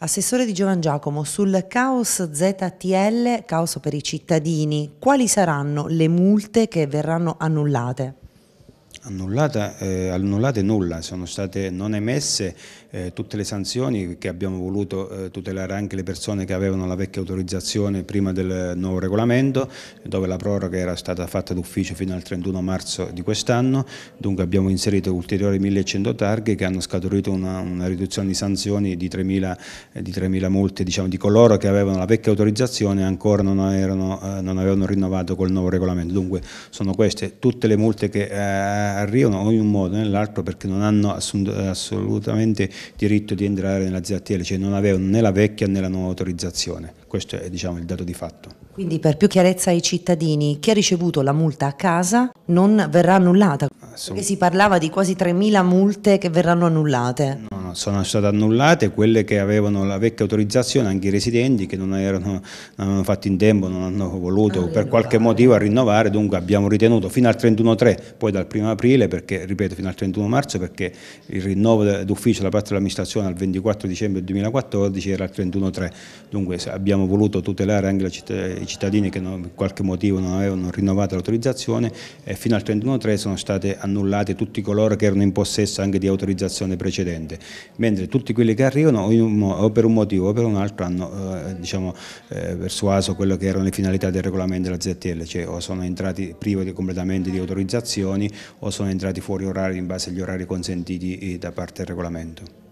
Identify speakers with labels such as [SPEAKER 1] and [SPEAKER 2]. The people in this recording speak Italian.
[SPEAKER 1] Assessore di Giovan Giacomo, sul caos ZTL, caos per i cittadini, quali saranno le multe che verranno annullate?
[SPEAKER 2] Annullata, eh, annullate nulla, sono state non emesse eh, tutte le sanzioni che abbiamo voluto eh, tutelare anche le persone che avevano la vecchia autorizzazione prima del nuovo regolamento, dove la proroga era stata fatta d'ufficio fino al 31 marzo di quest'anno, dunque abbiamo inserito ulteriori 1100 targhe che hanno scaturito una, una riduzione di sanzioni di 3.000, eh, multe diciamo, di coloro che avevano la vecchia autorizzazione e ancora non, erano, eh, non avevano rinnovato col nuovo regolamento. Dunque sono queste tutte le multe che eh, arrivano in un modo o nell'altro perché non hanno eh, assolutamente diritto di entrare nella ZTL, cioè non avevano né la vecchia né la nuova autorizzazione. Questo è diciamo, il dato di fatto.
[SPEAKER 1] Quindi per più chiarezza ai cittadini, chi ha ricevuto la multa a casa non verrà annullata? Perché si parlava di quasi 3.000 multe che verranno annullate.
[SPEAKER 2] No sono, state annullate, quelle che avevano la vecchia autorizzazione, anche i residenti che non, erano, non avevano fatto in tempo, non hanno voluto ah, per qualche motivo a rinnovare, dunque abbiamo ritenuto fino al 31-3 poi dal 1 aprile, perché, ripeto fino al 31 marzo, perché il rinnovo d'ufficio da parte dell'amministrazione al 24 dicembre 2014 era al 3 dunque abbiamo voluto tutelare anche i cittadini che non, per qualche motivo non avevano rinnovato l'autorizzazione e fino al 31-3 sono state annullate tutti coloro che erano in possesso anche di autorizzazione precedente mentre tutti quelli che arrivano o, per un motivo o per un altro hanno eh, diciamo, eh, persuaso quelle che erano le finalità del regolamento della ZTL, cioè o sono entrati privi completamente di autorizzazioni o sono entrati fuori orari in base agli orari consentiti eh, da parte del regolamento.